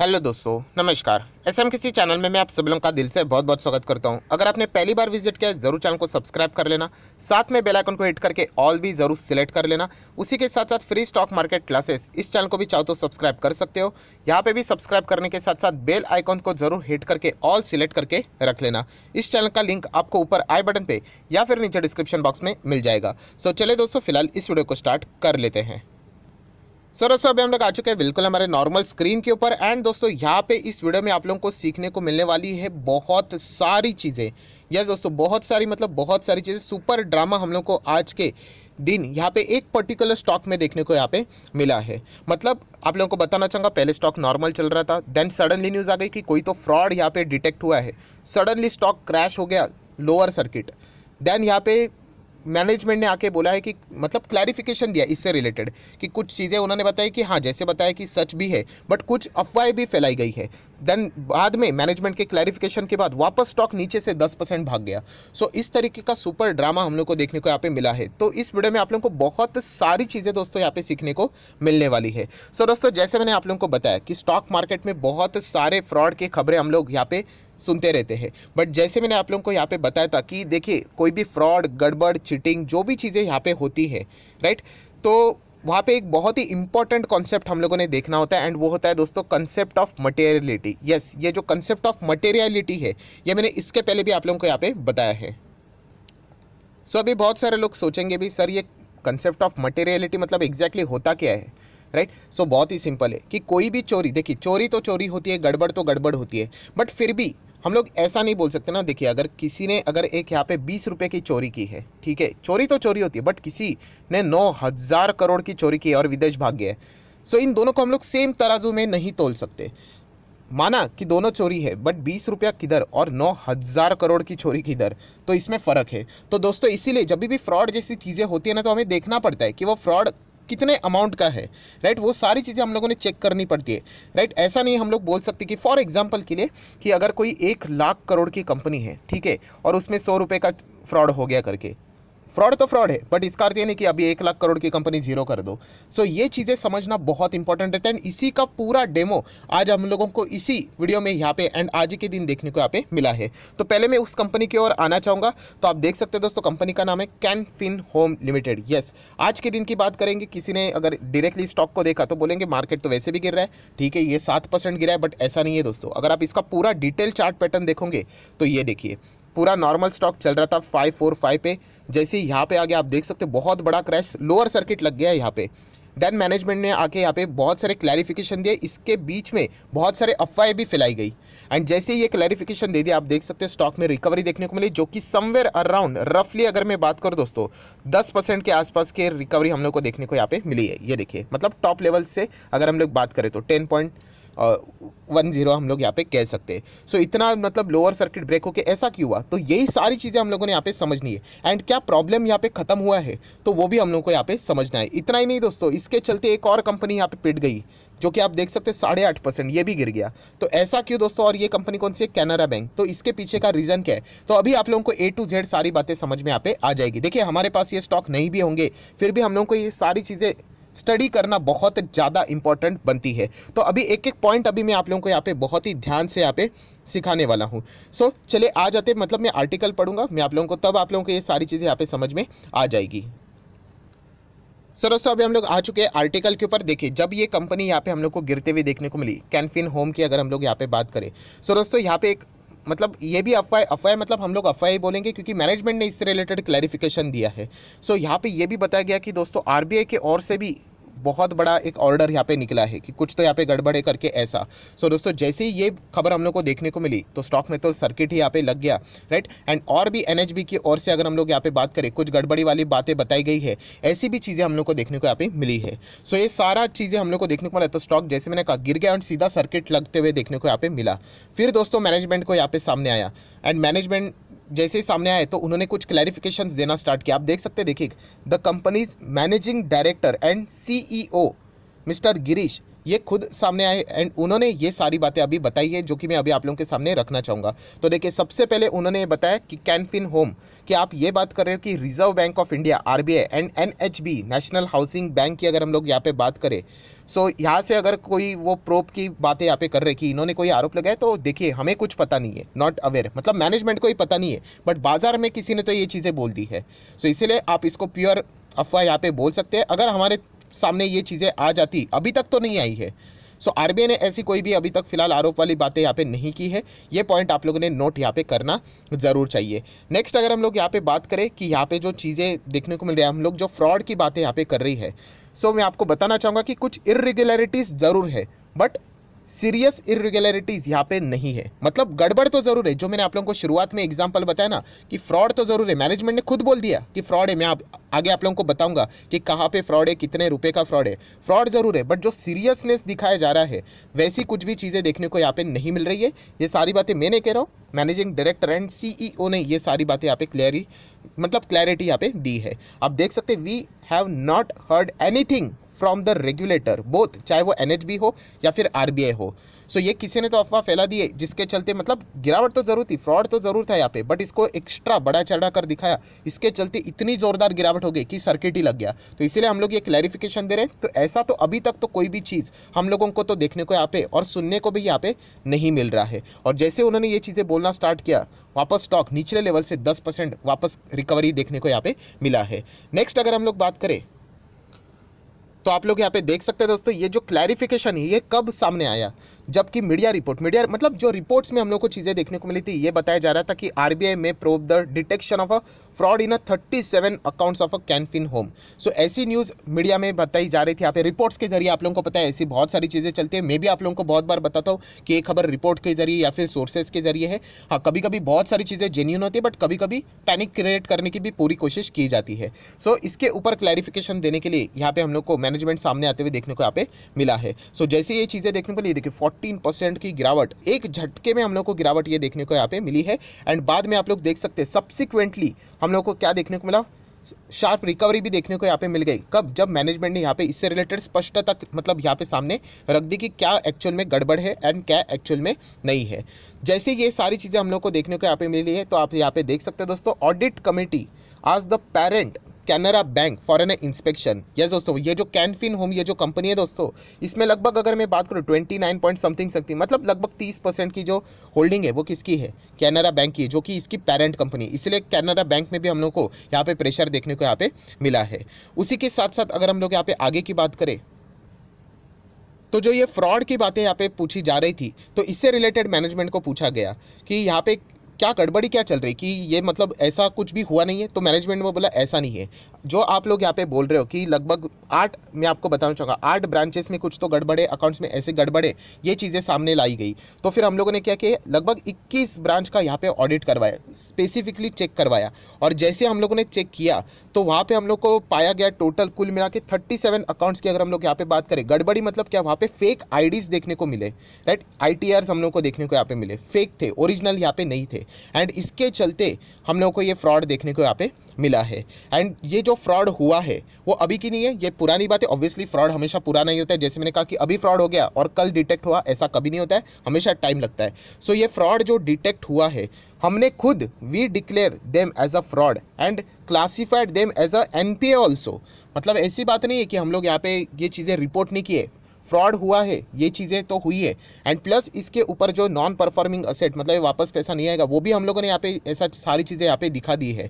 Hello दोस्तों नमस्कार S M किसी चैनल में मैं आप सब लोगों का दिल से बहुत बहुत स्वागत करता हूं अगर आपने पहली बार विजिट किया है ज़रूर चैनल को सब्सक्राइब कर लेना साथ में बेल आइकन को हिट करके ऑल भी ज़रूर सिलेक्ट कर लेना उसी के साथ साथ फ्री स्टॉक मार्केट क्लासेस इस चैनल को भी चाहो तो सब्सक्राइब कर सकते हो यहाँ पर भी सब्सक्राइब करने के साथ साथ बेल आइकॉन को जरूर हिट करके ऑल सिलेक्ट करके रख लेना इस चैनल का लिंक आपको ऊपर आई बटन पर या फिर नीचे डिस्क्रिप्शन बॉक्स में मिल जाएगा सो चले दोस्तों फिलहाल इस वीडियो को स्टार्ट कर लेते हैं सर दोस्तों अभी हम लोग आ चुके हैं बिल्कुल हमारे नॉर्मल स्क्रीन के ऊपर एंड दोस्तों यहाँ पे इस वीडियो में आप लोगों को सीखने को मिलने वाली है बहुत सारी चीज़ें यस दोस्तों बहुत सारी मतलब बहुत सारी चीज़ें सुपर ड्रामा हम लोग को आज के दिन यहाँ पे एक पर्टिकुलर स्टॉक में देखने को यहाँ पे मिला है मतलब आप लोगों को बताना चाहूँगा पहले स्टॉक नॉर्मल चल रहा था देन सडनली न्यूज़ आ गई कि कोई तो फ्रॉड यहाँ पे डिटेक्ट हुआ है सडनली स्टॉक क्रैश हो गया लोअर सर्किट देन यहाँ पे मैनेजमेंट ने आके बोला है कि मतलब क्लैरिफिकेशन दिया इससे रिलेटेड कि कुछ चीज़ें उन्होंने बताई कि हाँ जैसे बताया कि सच भी है बट कुछ अफवाहें भी फैलाई गई है देन बाद में मैनेजमेंट के क्लैरिफिकेशन के बाद वापस स्टॉक नीचे से दस परसेंट भाग गया सो so, इस तरीके का सुपर ड्रामा हम लोग को देखने को यहाँ पे मिला है तो इस वीडियो में आप लोग को बहुत सारी चीज़ें दोस्तों यहाँ पे सीखने को मिलने वाली है सो so, दोस्तों जैसे मैंने आप लोगों को बताया कि स्टॉक मार्केट में बहुत सारे फ्रॉड की खबरें हम लोग यहाँ पे सुनते रहते हैं बट जैसे मैंने आप लोगों को यहाँ पे बताया था कि देखिए कोई भी फ्रॉड गड़बड़ चिटिंग जो भी चीज़ें यहाँ पे होती है राइट तो वहाँ पे एक बहुत ही इंपॉर्टेंट कॉन्सेप्ट हम लोगों ने देखना होता है एंड वो होता है दोस्तों कंसेप्ट ऑफ मटेरियलिटी यस ये जो कंसेप्ट ऑफ मटेरियलिटी है ये मैंने इसके पहले भी आप लोगों को यहाँ पे बताया है सो so, अभी बहुत सारे लोग सोचेंगे भी सर ये कंसेप्ट ऑफ मटेरियलिटी मतलब एग्जैक्टली exactly होता क्या है राइट right? सो so, बहुत ही सिंपल है कि कोई भी चोरी देखिए चोरी तो चोरी होती है गड़बड़ तो गड़बड़ होती है बट फिर भी हम लोग ऐसा नहीं बोल सकते ना देखिए अगर किसी ने अगर एक यहाँ पे बीस रुपये की चोरी की है ठीक है चोरी तो चोरी होती है बट किसी ने नौ हज़ार करोड़ की चोरी की है और विदेश भाग गया है सो इन दोनों को हम लोग सेम तराजू में नहीं तोल सकते माना कि दोनों चोरी है बट बीस रुपया किधर और नौ हज़ार करोड़ की चोरी किधर तो इसमें फ़र्क है तो दोस्तों इसीलिए जब भी फ्रॉड जैसी चीज़ें होती है ना तो हमें देखना पड़ता है कि वो फ्रॉड कितने अमाउंट का है राइट वो सारी चीज़ें हम लोगों ने चेक करनी पड़ती है राइट ऐसा नहीं हम लोग बोल सकते कि फॉर एग्जाम्पल के लिए कि अगर कोई एक लाख करोड़ की कंपनी है ठीक है और उसमें सौ रुपये का फ्रॉड हो गया करके फ्रॉड तो फ्रॉड है बट इसका अर्थ ये नहीं कि अभी एक लाख करोड़ की कंपनी जीरो कर दो सो so, ये चीज़ें समझना बहुत इंपॉर्टेंट रहता है एंड इसी का पूरा डेमो आज हम लोगों को इसी वीडियो में यहाँ पे एंड आज के दिन देखने को यहाँ पे मिला है तो पहले मैं उस कंपनी की ओर आना चाहूँगा तो आप देख सकते हैं दोस्तों कंपनी का नाम है कैन फिन होम लिमिटेड येस आज के दिन की बात करेंगे किसी ने अगर डायरेक्टली स्टॉक को देखा तो बोलेंगे मार्केट तो वैसे भी गिर रहा है ठीक है ये सात गिरा है बट ऐसा नहीं है दोस्तों अगर आप इसका पूरा डिटेल चार्ट पैटर्न देखोगे तो ये देखिए पूरा नॉर्मल स्टॉक चल रहा था फाइव फोर फाइव पे जैसे यहाँ पे आ गया आप देख सकते हो बहुत बड़ा क्रैश लोअर सर्किट लग गया है यहाँ पे देन मैनेजमेंट ने आके यहाँ पे बहुत सारे क्लैरिफिकेशन दिए इसके बीच में बहुत सारे अफवाहें भी फैलाई गई एंड जैसे ही ये क्लैरिफिकेशन दे दिया आप देख सकते हैं स्टॉक में रिकवरी देखने को मिली जो कि समवेयर अराउंड रफली अगर मैं बात करूँ दोस्तों दस परसेंट के आसपास के रिकवरी हम लोग को देखने को यहाँ पे मिली है ये देखिए मतलब टॉप लेवल से अगर हम लोग बात करें तो टेन पॉइंट वन ज़ीरो हम लोग यहाँ पे कह सकते हैं सो so, इतना मतलब लोअर सर्किट ब्रेक होकर ऐसा क्यों हुआ तो यही सारी चीज़ें हम लोगों ने यहाँ पे समझनी है एंड क्या प्रॉब्लम यहाँ पे ख़त्म हुआ है तो वो भी हम लोग को यहाँ पे समझना है इतना ही नहीं दोस्तों इसके चलते एक और कंपनी यहाँ पे पिट गई जो कि आप देख सकते हैं साढ़े आठ परसेंट ये भी गिर गया तो ऐसा क्यों दोस्तों और ये कंपनी कौन सी है कैनरा बैंक तो इसके पीछे का रीज़न क्या है तो अभी आप लोगों को ए टू जेड सारी बातें समझ में यहाँ पे आ जाएगी देखिए हमारे पास ये स्टॉक नहीं भी होंगे फिर भी हम लोगों को ये सारी चीज़ें स्टडी करना बहुत ज़्यादा इंपॉर्टेंट बनती है तो अभी एक एक पॉइंट अभी मैं आप लोगों को यहाँ पे बहुत ही ध्यान से यहाँ पे सिखाने वाला हूँ सो so, चले आ जाते मतलब मैं आर्टिकल पढ़ूंगा मैं आप लोगों को तब आप लोगों को ये सारी चीज़ें यहाँ पे समझ में आ जाएगी सर दोस्तों अभी हम लोग आ चुके हैं आर्टिकल के ऊपर देखिए जब ये कंपनी यहाँ पे हम लोग को गिरते हुए देखने को मिली कैनफिन होम की अगर हम लोग यहाँ पे बात करें सर दोस्तों यहाँ पे एक मतलब ये भी अफवाह अफवाह मतलब हम लोग अफवाह ही बोलेंगे क्योंकि मैनेजमेंट ने इससे रिलेटेड क्लैरिफिकेशन दिया है सो so, यहाँ पे ये भी बताया गया कि दोस्तों आर के ओर से भी बहुत बड़ा एक ऑर्डर यहाँ पे निकला है कि कुछ तो यहाँ पे गड़बड़े करके ऐसा सो so, दोस्तों जैसे ही ये खबर हम लोग को देखने को मिली तो स्टॉक में तो सर्किट ही यहाँ पे लग गया राइट एंड और भी एन की ओर से अगर हम लोग यहाँ पे बात करें कुछ गड़बड़ी वाली बातें बताई गई है ऐसी भी चीज़ें हम लोग को देखने को यहाँ पे मिली है सो so, ये सारा चीज़ें हम लोग को देखने को मिला तो स्टॉक जैसे मैंने कहा गिर गया एंड सीधा सर्किट लगते हुए देखने को यहाँ पे मिला फिर दोस्तों मैनेजमेंट को यहाँ पे सामने आया एंड मैनेजमेंट जैसे ही सामने आए तो उन्होंने कुछ क्लैरिफिकेशंस देना स्टार्ट किया आप देख सकते हैं देखिए the company's managing director and CEO mister Girish ये खुद सामने आए एंड उन्होंने ये सारी बातें अभी बताई है जो कि मैं अभी आप लोगों के सामने रखना चाहूँगा तो देखिए सबसे पहले उन्होंने ये बताया कि कैनफिन होम कि आप ये बात कर रहे हो कि reserve bank of India R and N national housing bank की अगर हम लोग यहाँ पर बात करें सो so, यहाँ से अगर कोई वो प्रोप की बातें यहाँ पे कर रहे कि इन्होंने कोई आरोप लगाया तो देखिए हमें कुछ पता नहीं है नॉट अवेयर मतलब मैनेजमेंट को ही पता नहीं है बट बाजार में किसी ने तो ये चीज़ें बोल दी है सो so, इसीलिए आप इसको प्योर अफवाह यहाँ पे बोल सकते हैं अगर हमारे सामने ये चीज़ें आ जाती अभी तक तो नहीं आई है सो so, आरबीआई ने ऐसी कोई भी अभी तक फिलहाल आरोप वाली बातें यहाँ पे नहीं की है ये पॉइंट आप लोगों ने नोट यहाँ पे करना ज़रूर चाहिए नेक्स्ट अगर हम लोग यहाँ पे बात करें कि यहाँ पे जो चीज़ें देखने को मिल रही है हम लोग जो फ्रॉड की बातें यहाँ पे कर रही है सो so, मैं आपको बताना चाहूँगा कि कुछ इरेगुलरिटीज़ ज़रूर है बट सीरियस इरेगुलरिटीज़ यहाँ पे नहीं है मतलब गड़बड़ तो ज़रूर है जो मैंने आप लोगों को शुरुआत में एग्जाम्पल बताया ना कि फ्रॉड तो ज़रूर है मैनेजमेंट ने खुद बोल दिया कि फ्रॉड है मैं आप आगे आप लोगों को बताऊंगा कि कहाँ पे फ्रॉड है कितने रुपए का फ्रॉड है फ्रॉड ज़रूर है बट जो सीरियसनेस दिखाया जा रहा है वैसी कुछ भी चीज़ें देखने को यहाँ पे नहीं मिल रही है ये सारी बातें मैंने कह रहा हूँ मैनेजिंग डायरेक्टर एंड सी ने ये सारी बातें यहाँ पे क्लियरी मतलब क्लैरिटी यहाँ पे दी है आप देख सकते we have not heard any from the regulator both चाहे वो एन हो या फिर आर हो सो so, ये किसी ने तो अफवाह फैला दी है जिसके चलते मतलब गिरावट तो जरूर थी फ्रॉड तो जरूर था यहाँ पे बट इसको एक्स्ट्रा बड़ा चढ़ा कर दिखाया इसके चलते इतनी ज़ोरदार गिरावट हो गई कि सर्किट ही लग गया तो इसीलिए हम लोग ये क्लैरिफिकेशन दे रहे हैं तो ऐसा तो अभी तक तो कोई भी चीज़ हम लोगों को तो देखने को यहाँ पे और सुनने को भी यहाँ पे नहीं मिल रहा है और जैसे उन्होंने ये चीज़ें बोलना स्टार्ट किया वापस स्टॉक निचले लेवल से दस परसेंट वापस रिकवरी देखने को यहाँ पे मिला है नेक्स्ट अगर हम लोग बात करें तो आप लोग यहाँ पे देख सकते हैं दोस्तों ये जो क्लैरिफिकेशन है ये कब सामने आया जबकि मीडिया रिपोर्ट मीडिया मतलब जो रिपोर्ट्स में हम लोग को चीज़ें देखने को मिली थी ये बताया जा रहा था कि I may prove the detection of a fraud in a thirty seven accounts of a Canfin home so ऐसी न्यूज़ मीडिया में बताई जा रही थी यहाँ पे रिपोर्ट्स के जरिए आप लोगों को पता है ऐसी बहुत सारी चीज़ें चलती है मैं भी आप लोगों को बहुत बार बताता हूँ कि ये खबर रिपोर्ट के जरिए या फिर सोर्सेज के जरिए है हाँ कभी कभी बहुत सारी चीज़ें जेन्यून होती है बट कभी कभी पैनिक क्रिएट करने की भी पूरी कोशिश की जाती है सो so, इसके ऊपर क्लैरिफिकेशन देने के लिए यहाँ पे हम लोग को मैनेजमेंट सामने आते हुए देखने को यहाँ पे मिला है सो so, जैसे ये चीज़ें देखने को लिए देखिए फोर्टीन परसेंट की गिरावट एक झटके में हम लोग को गिरावट ये देखने को यहाँ पे मिली है एंड बाद में आप लोग देख सकते हैं सब्सिक्वेंटली हम लोग को क्या देखने को मिला शार्प रिकवरी भी देखने को यहाँ पे मिल गई कब जब मैनेजमेंट ने यहाँ पे इससे रिलेटेड स्पष्टता मतलब यहाँ पे सामने रख दी कि क्या एक्चुअल में गड़बड़ है एंड क्या एक्चुअल में नहीं है जैसे ये सारी चीज़ें हम लोग को देखने को यहाँ पे मिली है तो आप यहाँ पे देख सकते हैं दोस्तों ऑडिट कमेटी आज the parent Canara bank for an inspection yes दोस्तों ये जो कैनफिन होम ये जो कंपनी है दोस्तों इसमें लगभग अगर मैं बात करूँ ट्वेंटी नाइन पॉइंट समथिंग सकती मतलब लगभग तीस परसेंट की जो होल्डिंग है वो किसकी है कैनरा बैंक की जो कि इसकी पेरेंट कंपनी इसलिए कैनरा बैंक में भी हम लोग को यहाँ पे प्रेशर देखने को यहाँ पे मिला है उसी के साथ साथ अगर हम लोग यहाँ पे आगे की बात करें तो जो ये फ्रॉड की बातें यहाँ पे पूछी जा रही थी तो इससे रिलेटेड मैनेजमेंट को पूछा गया कि यहाँ पे क्या गड़बड़ी क्या चल रही कि ये मतलब ऐसा कुछ भी हुआ नहीं है तो मैनेजमेंट में बोला ऐसा नहीं है जो आप लोग यहाँ पे बोल रहे हो कि लगभग आठ मैं आपको बताना चाहूँगा आठ ब्रांचेस में कुछ तो गड़बड़े अकाउंट्स में ऐसे गड़बड़े ये चीज़ें सामने लाई गई तो फिर हम लोगों ने क्या किया लगभग इक्कीस ब्रांच का यहाँ पर ऑडिट करवाया स्पेसिफिकली चेक करवाया और जैसे हम लोगों ने चेक किया तो वहाँ पर हम लोग को पाया गया टोटल कुल मिला के थर्टी सेवन अकाउंट्स की अगर हम लोग यहाँ पर बात करें गड़बड़ी मतलब क्या वहाँ पर फेक आई देखने को मिले राइट आई हम लोग को देखने को यहाँ पे मिले फेक थे ओरिजिनल यहाँ पर नहीं थे एंड इसके चलते हम लोगों को ये फ्रॉड देखने को यहाँ पे मिला है एंड ये जो फ्रॉड हुआ है वो अभी की नहीं है ये पुरानी बात है ऑब्वियसली फ्रॉड हमेशा पुराना ही होता है जैसे मैंने कहा कि अभी फ्रॉड हो गया और कल डिटेक्ट हुआ ऐसा कभी नहीं होता है हमेशा टाइम लगता है सो so, ये फ्रॉड जो डिटेक्ट हुआ है हमने खुद we declare them as a fraud and classified them as a N P मतलब ऐसी बात नहीं है कि हम लोग यहाँ पे ये चीज़ें रिपोर्ट नहीं किए फ्रॉड हुआ है ये चीज़ें तो हुई है एंड प्लस इसके ऊपर जो नॉन परफॉर्मिंग असेट मतलब वापस पैसा नहीं आएगा वो भी हम लोगों ने यहाँ पे ऐसा सारी चीज़ें यहाँ पे दिखा दी है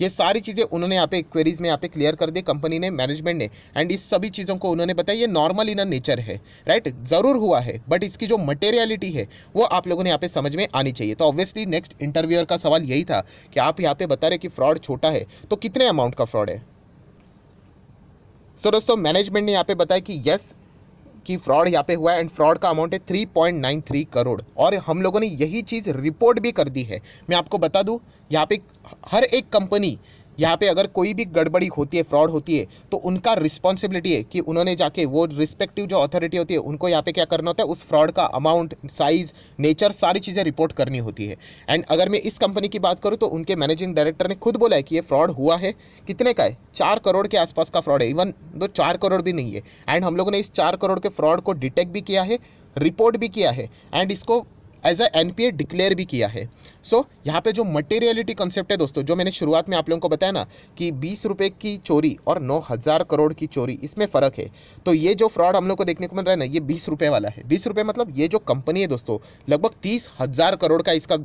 ये सारी चीज़ें उन्होंने यहाँ पे क्वेरीज में यहाँ पे क्लियर कर दी कंपनी ने मैनेजमेंट ने एंड इस सभी चीज़ों को उन्होंने बताया ये नॉर्मल इन अ नेचर है राइट ज़रूर हुआ है बट इसकी जो मटेरियलिटी है वो आप लोगों ने यहाँ पे समझ में आनी चाहिए तो ऑब्वियसली नेक्स्ट इंटरव्यूअर का सवाल यही था कि आप यहाँ पे बता रहे कि फ्रॉड छोटा है तो कितने अमाउंट का फ्रॉड है सो so, दोस्तों मैनेजमेंट ने यहाँ पे बताया कि यस कि फ्रॉड यहाँ पे हुआ है एंड फ्रॉड का अमाउंट है three point nine three crore और हम लोगों ने यही चीज़ रिपोर्ट भी कर दी है मैं आपको बता दूँ यहाँ पे हर एक कंपनी यहाँ पे अगर कोई भी गड़बड़ी होती है फ्रॉड होती है तो उनका रिस्पॉन्सिबिलिटी है कि उन्होंने जाके वो रिस्पेक्टिव जो अथॉरिटी होती है उनको यहाँ पे क्या करना होता है उस फ्रॉड का अमाउंट साइज़ नेचर सारी चीज़ें रिपोर्ट करनी होती है एंड अगर मैं इस कंपनी की बात करूँ तो उनके मैनेजिंग डायरेक्टर ने खुद बोला है कि ये फ्रॉड हुआ है कितने का है चार करोड़ के आसपास का फ्रॉड है इवन दो चार करोड़ भी नहीं है एंड हम लोगों ने इस चार करोड़ के फ्रॉड को डिटेक्ट भी किया है रिपोर्ट भी किया है एंड इसको एज अ एन डिक्लेयर भी किया है सो so, यहाँ पे जो मटेरियलिटी कंसेप्ट है दोस्तों जो मैंने शुरुआत में आप लोगों को बताया ना कि बीस रुपये की चोरी और नौ हज़ार करोड़ की चोरी इसमें फ़र्क है तो ये जो फ्रॉड हम लोग को देखने को मिल रहा है ना ये बीस रुपये वाला है बीस रुपये मतलब ये जो कंपनी है दोस्तों लगभग तीस हज़ार करोड़ का इसका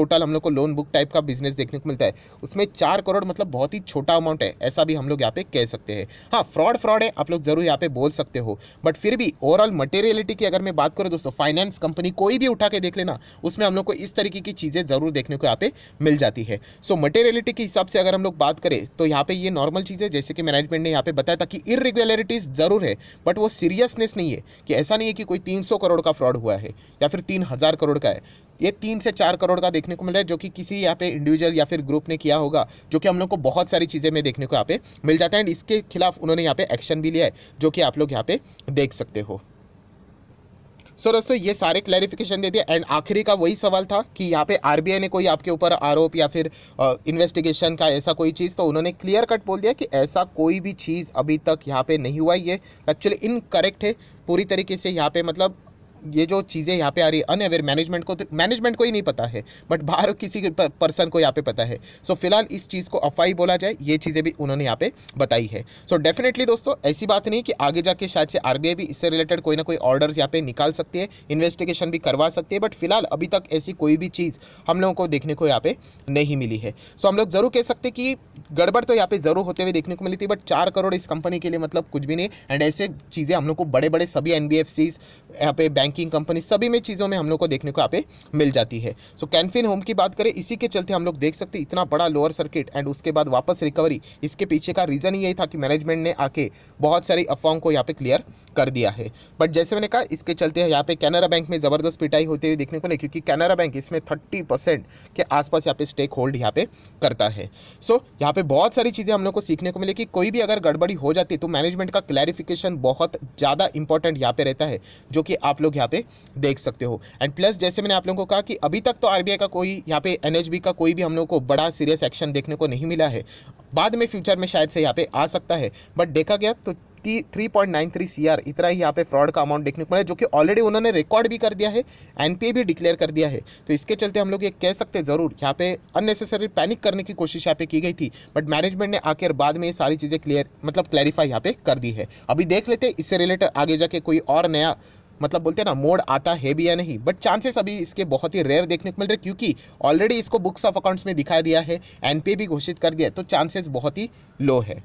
टोटल हम लोग को लोन बुक टाइप का बिजनेस देखने को मिलता है उसमें चार करोड़ मतलब बहुत ही छोटा अमाउंट है ऐसा भी हम लोग यहाँ पे कह सकते हैं हाँ फ्रॉड फ्रॉड है आप लोग जरूर यहाँ पे बोल सकते हो बट फिर भी ओवरऑल मटेरियलिटी की अगर मैं बात करूँ दोस्तों फाइनेंस कंपनी कोई भी उठा के देख लेना उसमें हम लोग को इस तरीके की चीज़ें ज़रूर देखने को यहाँ पे मिल जाती है सो मटेरियलिटी के हिसाब से अगर हम लोग बात करें तो यहाँ पे ये नॉर्मल चीज़ है जैसे कि मैनेजमेंट ने यहाँ पे बताया था कि इरेग्युलरिटीज ज़रूर है बट वो सीरियसनेस नहीं है कि ऐसा नहीं है कि कोई तीन करोड़ का फ्रॉड हुआ है या फिर तीन करोड़ का है ये तीन से चार करोड़ का देखने को मिल रहा है जो कि किसी यहाँ पे इंडिविजुअल या फिर ग्रुप ने किया होगा जो कि हम लोग को बहुत सारी चीज़ें में देखने को यहाँ पे मिल जाता है एंड इसके खिलाफ उन्होंने यहाँ पे एक्शन भी लिया है जो कि आप लोग यहाँ पे देख सकते हो सो so, दोस्तों ये सारे क्लैरिफिकेशन दे दिए एंड आखिरी का वही सवाल था कि यहाँ पे आरबीआई ने कोई आपके ऊपर आरोप या फिर इन्वेस्टिगेशन का ऐसा कोई चीज़ तो उन्होंने क्लियर कट बोल दिया कि ऐसा कोई भी चीज़ अभी तक यहाँ पे नहीं हुआ ये एक्चुअली इनकरेक्ट है पूरी तरीके से यहाँ पे मतलब ये जो चीज़ें यहाँ पे आ रही है अनअवेयर मैनेजमेंट को मैनेजमेंट तो, को ही नहीं पता है बट बाहर किसी पर्सन को यहाँ पे पता है सो so, फिलहाल इस चीज़ को अफवाही बोला जाए ये चीज़ें भी उन्होंने यहाँ पे बताई है सो so, डेफिनेटली दोस्तों ऐसी बात नहीं कि आगे जाके शायद से आर भी इससे रिलेटेड कोई ना कोई ऑर्डर्स यहाँ पे निकाल सकती है इन्वेस्टिगेशन भी करवा सकती है बट फिलहाल अभी तक ऐसी कोई भी चीज़ हम लोगों को देखने को यहाँ पे नहीं मिली है सो so, हम लोग ज़रूर कह सकते कि गड़बड़ तो यहाँ पे ज़रूर होते हुए देखने को मिली थी बट चार करोड़ इस कंपनी के लिए मतलब कुछ भी नहीं एंड ऐसे चीज़ें हम लोग को बड़े बड़े सभी एन यहाँ पे बैंकिंग कंपनी सभी में चीज़ों में हम लोग को देखने को यहाँ पे मिल जाती है सो कैनफिन होम की बात करें इसी के चलते हम लोग देख सकते इतना बड़ा लोअर सर्किट एंड उसके बाद वापस रिकवरी इसके पीछे का रीज़न यही था कि मैनेजमेंट ने आके बहुत सारी अफवाहों को यहाँ पे क्लियर कर दिया है बट जैसे मैंने कहा इसके चलते यहाँ पे कैनरा बैंक में ज़बरदस्त पिटाई होते हुए देखने को नहीं क्योंकि कैनरा बैंक इसमें थर्टी परसेंट के आसपास यहाँ पे स्टेक होल्ड यहाँ पे करता है सो यहाँ पे बहुत सारी चीज़ें हम लोग को सीखने को मिले कि कोई भी अगर गड़बड़ी हो जाती तो मैनेजमेंट का क्लैरिफिकेशन बहुत ज़्यादा इंपॉर्टेंट यहाँ पे रहता है जो जो कि आप लोग यहाँ पे देख सकते हो एंड प्लस जैसे मैंने आप लोगों को कहा कि अभी तक तो आरबीआई का कोई यहाँ पे एनएचबी का कोई भी हम लोग को बड़ा सीरियस एक्शन देखने को नहीं मिला है बाद में फ्यूचर में शायद से यहाँ पे आ सकता है बट देखा गया तो three point nine three C R इतना ही यहाँ पे फ्रॉड का अमाउंट देखने को मिला जो कि ऑलरेडी उन्होंने रिकॉर्ड भी कर दिया है एनपीए भी डिक्लेयर कर दिया है तो इसके चलते हम लोग ये कह सकते हैं ज़रूर यहाँ पे अननेसेसरी पैनिक करने की कोशिश यहाँ पे की गई थी बट मैनेजमेंट ने आखिर बाद में ये सारी चीज़ें क्लियर मतलब क्लैरिफाई यहाँ पे कर दी है अभी देख लेते इससे रिलेटेड आगे जाके कोई और नया मतलब बोलते हैं ना मोड आता है भी या नहीं बट चांसेस अभी इसके बहुत ही रेयर देखने को मिल रहे क्योंकि ऑलरेडी इसको बुक्स ऑफ अकाउंट्स में दिखाया दिया है एनपीए भी घोषित कर दिया है तो चांसेस बहुत ही लो है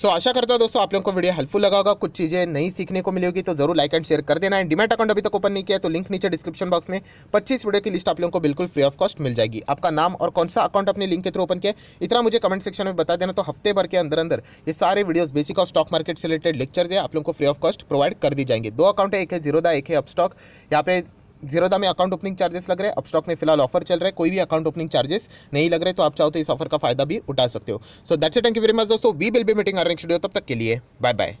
सो आशा करता हूँ दोस्तों आप लोगों को वीडियो हेल्पफुल लगा होगा कुछ चीज़ें नहीं सीखने को मिलेगी तो जरूर लाइक एंड शेयर कर देना एंड डिमेट अकाउंट अभी तक ओपन नहीं किया तो लिंक नीचे डिस्क्रिप्शन बॉक्स में पच्चीस वीडियो की लिस्ट आप लोगों को बिल्कुल फ्री ऑफ कॉस्ट मिल जाएगी आपका नाम और कौन सा अकाउंट अपने लिंक के थ्रू ओपन किया इतना मुझे कमेंट सेक्शन में बता देना तो हफ्ते भर के अंदर अंदर ये सारे videos basic of stock market से रिलेटेड लेक्चर्स है आप लोगों को फ्री ऑफ कॉस्ट प्रोवाइड कर दी जाएंगे दो अकाउंट है एक है जीरो दा एक है अपस्टॉक यहाँ पे जीरो दा में अकाउंट ओपनिंग चार्जेस लग रहे हैं अपस्टॉक में फिलहाल ऑफर चल रहा है कोई भी अकाउंट ओपनिंग चार्जेस नहीं लग रहे तो आप चाहो तो इस ऑफर का फायदा भी उठा सकते हो so that's it thank you very much दोस्तों we will be meeting earning studio तब तक के लिए बाय बाय